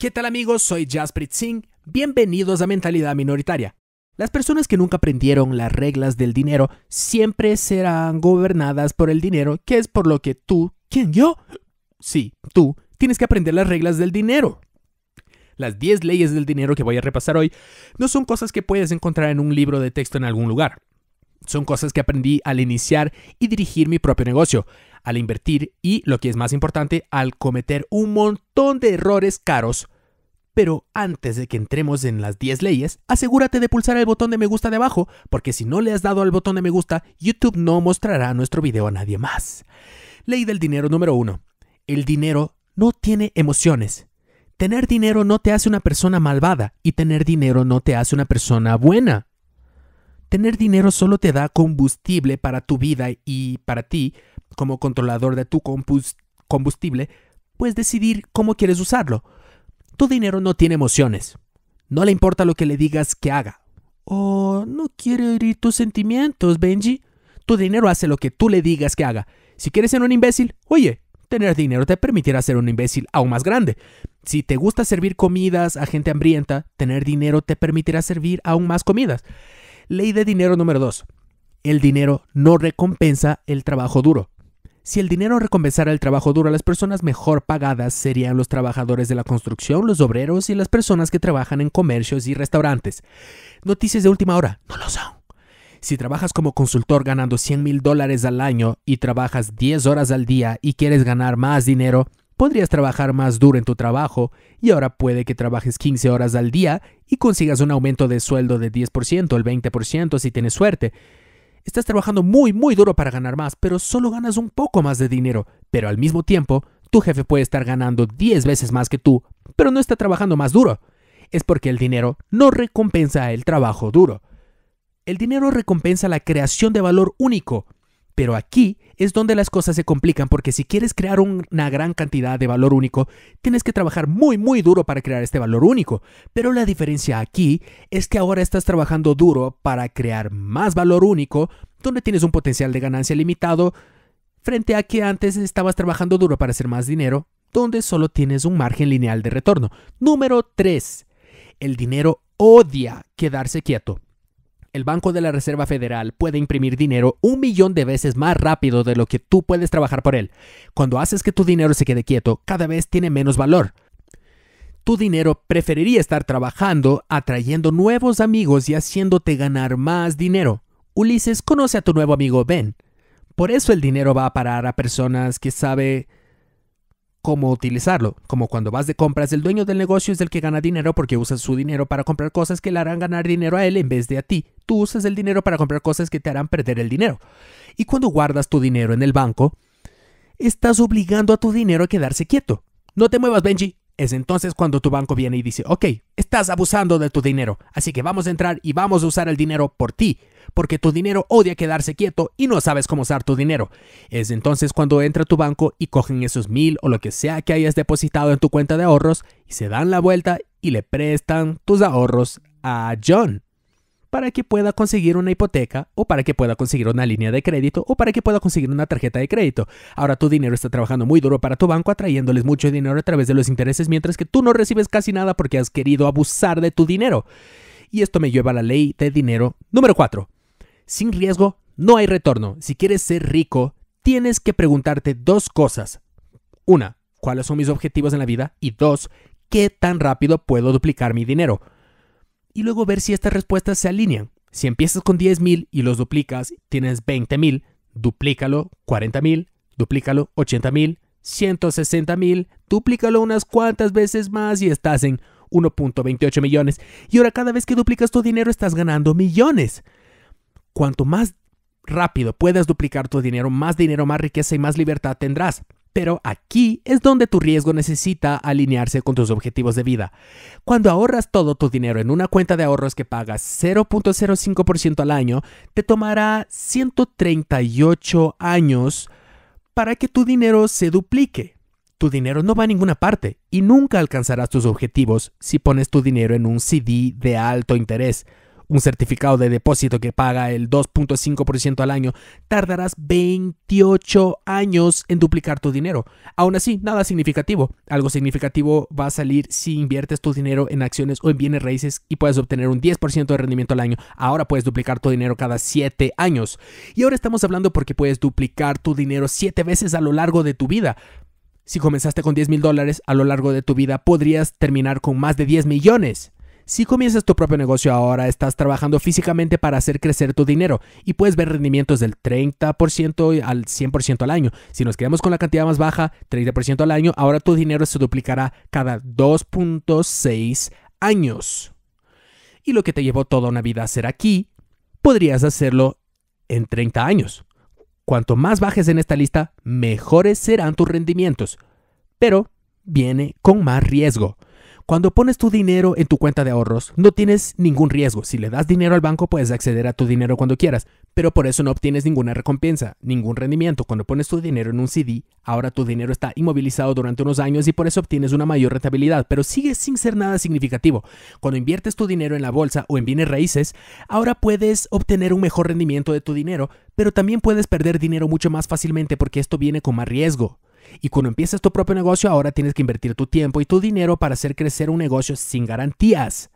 ¿Qué tal amigos? Soy Jasprit Singh. Bienvenidos a Mentalidad Minoritaria. Las personas que nunca aprendieron las reglas del dinero siempre serán gobernadas por el dinero, que es por lo que tú, ¿quién yo? Sí, tú, tienes que aprender las reglas del dinero. Las 10 leyes del dinero que voy a repasar hoy no son cosas que puedes encontrar en un libro de texto en algún lugar son cosas que aprendí al iniciar y dirigir mi propio negocio, al invertir y, lo que es más importante, al cometer un montón de errores caros. Pero antes de que entremos en las 10 leyes, asegúrate de pulsar el botón de me gusta de abajo, porque si no le has dado al botón de me gusta, YouTube no mostrará nuestro video a nadie más. Ley del dinero número 1. El dinero no tiene emociones. Tener dinero no te hace una persona malvada y tener dinero no te hace una persona buena. Tener dinero solo te da combustible para tu vida y para ti, como controlador de tu combustible, puedes decidir cómo quieres usarlo. Tu dinero no tiene emociones. No le importa lo que le digas que haga. Oh, no quiere herir tus sentimientos, Benji. Tu dinero hace lo que tú le digas que haga. Si quieres ser un imbécil, oye, tener dinero te permitirá ser un imbécil aún más grande. Si te gusta servir comidas a gente hambrienta, tener dinero te permitirá servir aún más comidas. Ley de dinero número 2. El dinero no recompensa el trabajo duro. Si el dinero recompensara el trabajo duro, las personas mejor pagadas serían los trabajadores de la construcción, los obreros y las personas que trabajan en comercios y restaurantes. Noticias de última hora, no lo son. Si trabajas como consultor ganando 100 mil dólares al año y trabajas 10 horas al día y quieres ganar más dinero, podrías trabajar más duro en tu trabajo y ahora puede que trabajes 15 horas al día y consigas un aumento de sueldo de 10% el 20% si tienes suerte. Estás trabajando muy, muy duro para ganar más, pero solo ganas un poco más de dinero, pero al mismo tiempo, tu jefe puede estar ganando 10 veces más que tú, pero no está trabajando más duro. Es porque el dinero no recompensa el trabajo duro. El dinero recompensa la creación de valor único, pero aquí es donde las cosas se complican porque si quieres crear una gran cantidad de valor único, tienes que trabajar muy muy duro para crear este valor único. Pero la diferencia aquí es que ahora estás trabajando duro para crear más valor único, donde tienes un potencial de ganancia limitado, frente a que antes estabas trabajando duro para hacer más dinero, donde solo tienes un margen lineal de retorno. Número 3. El dinero odia quedarse quieto. El Banco de la Reserva Federal puede imprimir dinero un millón de veces más rápido de lo que tú puedes trabajar por él. Cuando haces que tu dinero se quede quieto, cada vez tiene menos valor. Tu dinero preferiría estar trabajando, atrayendo nuevos amigos y haciéndote ganar más dinero. Ulises conoce a tu nuevo amigo Ben. Por eso el dinero va a parar a personas que sabe cómo utilizarlo, como cuando vas de compras, el dueño del negocio es el que gana dinero porque usas su dinero para comprar cosas que le harán ganar dinero a él en vez de a ti. Tú usas el dinero para comprar cosas que te harán perder el dinero. Y cuando guardas tu dinero en el banco, estás obligando a tu dinero a quedarse quieto. No te muevas, Benji. Es entonces cuando tu banco viene y dice, ok, estás abusando de tu dinero. Así que vamos a entrar y vamos a usar el dinero por ti, porque tu dinero odia quedarse quieto y no sabes cómo usar tu dinero. Es entonces cuando entra tu banco y cogen esos mil o lo que sea que hayas depositado en tu cuenta de ahorros y se dan la vuelta y le prestan tus ahorros a John para que pueda conseguir una hipoteca o para que pueda conseguir una línea de crédito o para que pueda conseguir una tarjeta de crédito. Ahora tu dinero está trabajando muy duro para tu banco atrayéndoles mucho dinero a través de los intereses mientras que tú no recibes casi nada porque has querido abusar de tu dinero. Y esto me lleva a la ley de dinero número 4. Sin riesgo no hay retorno. Si quieres ser rico, tienes que preguntarte dos cosas. Una, ¿cuáles son mis objetivos en la vida? Y dos, ¿qué tan rápido puedo duplicar mi dinero? y luego ver si estas respuestas se alinean. Si empiezas con 10.000 y los duplicas, tienes 20.000, duplícalo 40.000, duplícalo 80.000, 160.000, duplícalo unas cuantas veces más y estás en 1.28 millones. Y ahora cada vez que duplicas tu dinero estás ganando millones. Cuanto más rápido puedas duplicar tu dinero, más dinero, más riqueza y más libertad tendrás. Pero aquí es donde tu riesgo necesita alinearse con tus objetivos de vida. Cuando ahorras todo tu dinero en una cuenta de ahorros que pagas 0.05% al año, te tomará 138 años para que tu dinero se duplique. Tu dinero no va a ninguna parte y nunca alcanzarás tus objetivos si pones tu dinero en un CD de alto interés un certificado de depósito que paga el 2.5% al año, tardarás 28 años en duplicar tu dinero. Aún así, nada significativo. Algo significativo va a salir si inviertes tu dinero en acciones o en bienes raíces y puedes obtener un 10% de rendimiento al año. Ahora puedes duplicar tu dinero cada 7 años. Y ahora estamos hablando porque puedes duplicar tu dinero 7 veces a lo largo de tu vida. Si comenzaste con 10 mil dólares a lo largo de tu vida, podrías terminar con más de 10 millones. Si comienzas tu propio negocio ahora, estás trabajando físicamente para hacer crecer tu dinero y puedes ver rendimientos del 30% al 100% al año. Si nos quedamos con la cantidad más baja, 30% al año, ahora tu dinero se duplicará cada 2.6 años. Y lo que te llevó toda una vida a hacer aquí, podrías hacerlo en 30 años. Cuanto más bajes en esta lista, mejores serán tus rendimientos, pero viene con más riesgo. Cuando pones tu dinero en tu cuenta de ahorros, no tienes ningún riesgo. Si le das dinero al banco, puedes acceder a tu dinero cuando quieras, pero por eso no obtienes ninguna recompensa, ningún rendimiento. Cuando pones tu dinero en un CD, ahora tu dinero está inmovilizado durante unos años y por eso obtienes una mayor rentabilidad, pero sigue sin ser nada significativo. Cuando inviertes tu dinero en la bolsa o en bienes raíces, ahora puedes obtener un mejor rendimiento de tu dinero, pero también puedes perder dinero mucho más fácilmente porque esto viene con más riesgo. Y cuando empiezas tu propio negocio, ahora tienes que invertir tu tiempo y tu dinero para hacer crecer un negocio sin garantías.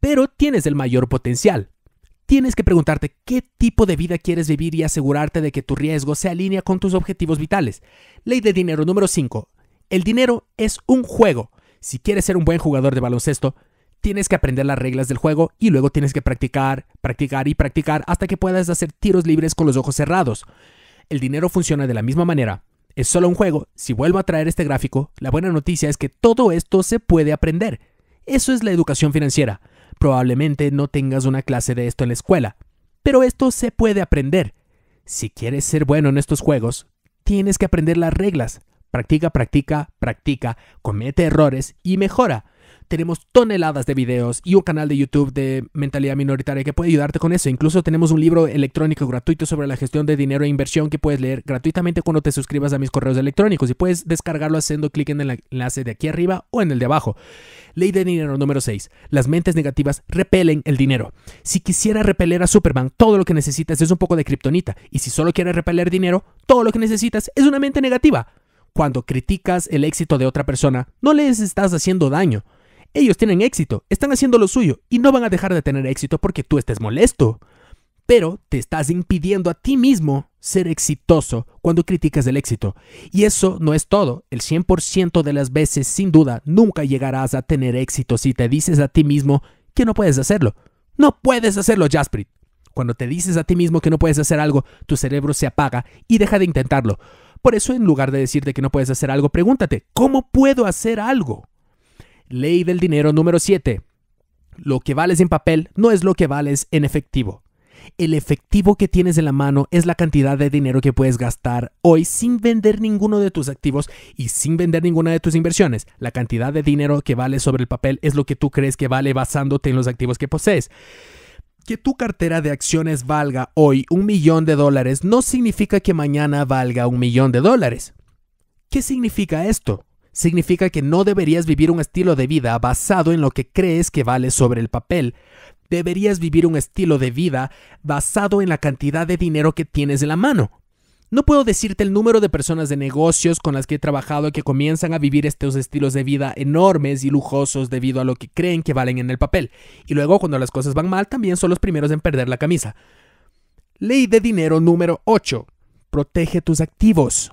Pero tienes el mayor potencial. Tienes que preguntarte qué tipo de vida quieres vivir y asegurarte de que tu riesgo se alinea con tus objetivos vitales. Ley de dinero número 5. El dinero es un juego. Si quieres ser un buen jugador de baloncesto, tienes que aprender las reglas del juego y luego tienes que practicar, practicar y practicar hasta que puedas hacer tiros libres con los ojos cerrados. El dinero funciona de la misma manera es solo un juego. Si vuelvo a traer este gráfico, la buena noticia es que todo esto se puede aprender. Eso es la educación financiera. Probablemente no tengas una clase de esto en la escuela, pero esto se puede aprender. Si quieres ser bueno en estos juegos, tienes que aprender las reglas. Practica, practica, practica, comete errores y mejora tenemos toneladas de videos y un canal de YouTube de mentalidad minoritaria que puede ayudarte con eso. Incluso tenemos un libro electrónico gratuito sobre la gestión de dinero e inversión que puedes leer gratuitamente cuando te suscribas a mis correos electrónicos y puedes descargarlo haciendo clic en el enlace de aquí arriba o en el de abajo. Ley de dinero número 6. Las mentes negativas repelen el dinero. Si quisiera repeler a Superman, todo lo que necesitas es un poco de kriptonita y si solo quieres repeler dinero, todo lo que necesitas es una mente negativa. Cuando criticas el éxito de otra persona, no les estás haciendo daño, ellos tienen éxito, están haciendo lo suyo y no van a dejar de tener éxito porque tú estés molesto. Pero te estás impidiendo a ti mismo ser exitoso cuando criticas el éxito. Y eso no es todo. El 100% de las veces, sin duda, nunca llegarás a tener éxito si te dices a ti mismo que no puedes hacerlo. No puedes hacerlo, Jasprit. Cuando te dices a ti mismo que no puedes hacer algo, tu cerebro se apaga y deja de intentarlo. Por eso, en lugar de decirte que no puedes hacer algo, pregúntate, ¿cómo puedo hacer algo? Ley del dinero número 7. Lo que vales en papel no es lo que vales en efectivo. El efectivo que tienes en la mano es la cantidad de dinero que puedes gastar hoy sin vender ninguno de tus activos y sin vender ninguna de tus inversiones. La cantidad de dinero que vale sobre el papel es lo que tú crees que vale basándote en los activos que posees. Que tu cartera de acciones valga hoy un millón de dólares no significa que mañana valga un millón de dólares. ¿Qué significa esto? significa que no deberías vivir un estilo de vida basado en lo que crees que vale sobre el papel. Deberías vivir un estilo de vida basado en la cantidad de dinero que tienes en la mano. No puedo decirte el número de personas de negocios con las que he trabajado que comienzan a vivir estos estilos de vida enormes y lujosos debido a lo que creen que valen en el papel. Y luego cuando las cosas van mal también son los primeros en perder la camisa. Ley de dinero número 8. Protege tus activos.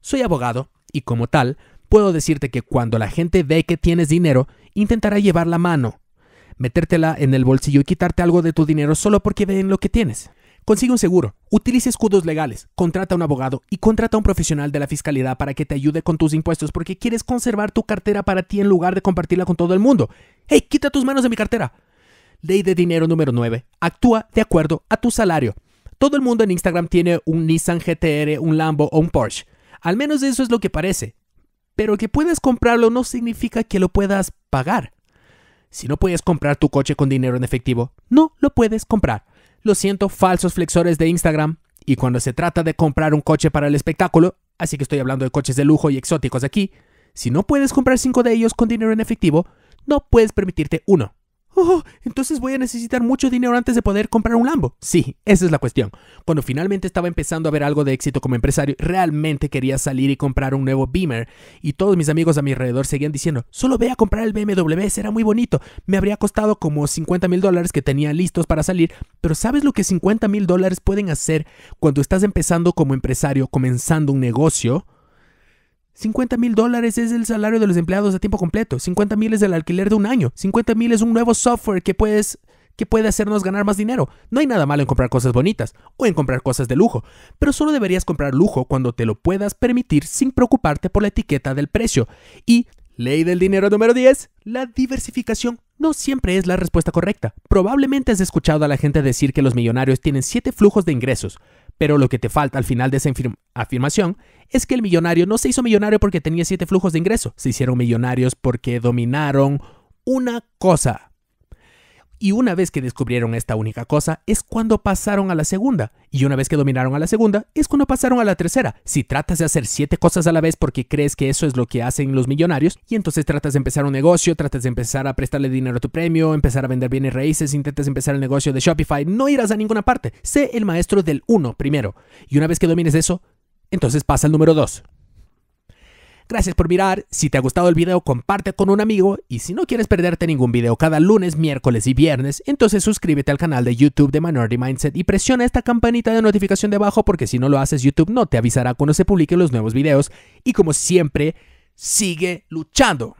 Soy abogado y como tal puedo decirte que cuando la gente ve que tienes dinero, intentará llevar la mano, metértela en el bolsillo y quitarte algo de tu dinero solo porque ven lo que tienes. Consigue un seguro, utilice escudos legales, contrata a un abogado y contrata a un profesional de la fiscalidad para que te ayude con tus impuestos porque quieres conservar tu cartera para ti en lugar de compartirla con todo el mundo. ¡Hey, quita tus manos de mi cartera! Ley de dinero número 9. Actúa de acuerdo a tu salario. Todo el mundo en Instagram tiene un Nissan GTR, un Lambo o un Porsche. Al menos eso es lo que parece. Pero que puedes comprarlo no significa que lo puedas pagar. Si no puedes comprar tu coche con dinero en efectivo, no lo puedes comprar. Lo siento, falsos flexores de Instagram. Y cuando se trata de comprar un coche para el espectáculo, así que estoy hablando de coches de lujo y exóticos aquí, si no puedes comprar cinco de ellos con dinero en efectivo, no puedes permitirte uno. Oh, entonces voy a necesitar mucho dinero antes de poder comprar un Lambo. Sí, esa es la cuestión. Cuando finalmente estaba empezando a ver algo de éxito como empresario, realmente quería salir y comprar un nuevo Beamer. Y todos mis amigos a mi alrededor seguían diciendo, solo ve a comprar el BMW, será muy bonito. Me habría costado como 50 mil dólares que tenía listos para salir, pero ¿sabes lo que 50 mil dólares pueden hacer cuando estás empezando como empresario, comenzando un negocio? 50 mil dólares es el salario de los empleados a tiempo completo. 50 es el alquiler de un año. 50 es un nuevo software que puedes que puede hacernos ganar más dinero. No hay nada malo en comprar cosas bonitas o en comprar cosas de lujo, pero solo deberías comprar lujo cuando te lo puedas permitir sin preocuparte por la etiqueta del precio. Y, ley del dinero número 10, la diversificación no siempre es la respuesta correcta. Probablemente has escuchado a la gente decir que los millonarios tienen 7 flujos de ingresos, pero lo que te falta al final de esa afirmación es que el millonario no se hizo millonario porque tenía siete flujos de ingreso, se hicieron millonarios porque dominaron una cosa, y una vez que descubrieron esta única cosa, es cuando pasaron a la segunda. Y una vez que dominaron a la segunda, es cuando pasaron a la tercera. Si tratas de hacer siete cosas a la vez porque crees que eso es lo que hacen los millonarios, y entonces tratas de empezar un negocio, tratas de empezar a prestarle dinero a tu premio, empezar a vender bienes raíces, intentas empezar el negocio de Shopify, no irás a ninguna parte. Sé el maestro del uno primero. Y una vez que domines eso, entonces pasa al número dos. Gracias por mirar, si te ha gustado el video comparte con un amigo y si no quieres perderte ningún video cada lunes, miércoles y viernes, entonces suscríbete al canal de YouTube de Minority Mindset y presiona esta campanita de notificación debajo porque si no lo haces YouTube no te avisará cuando se publiquen los nuevos videos y como siempre, sigue luchando.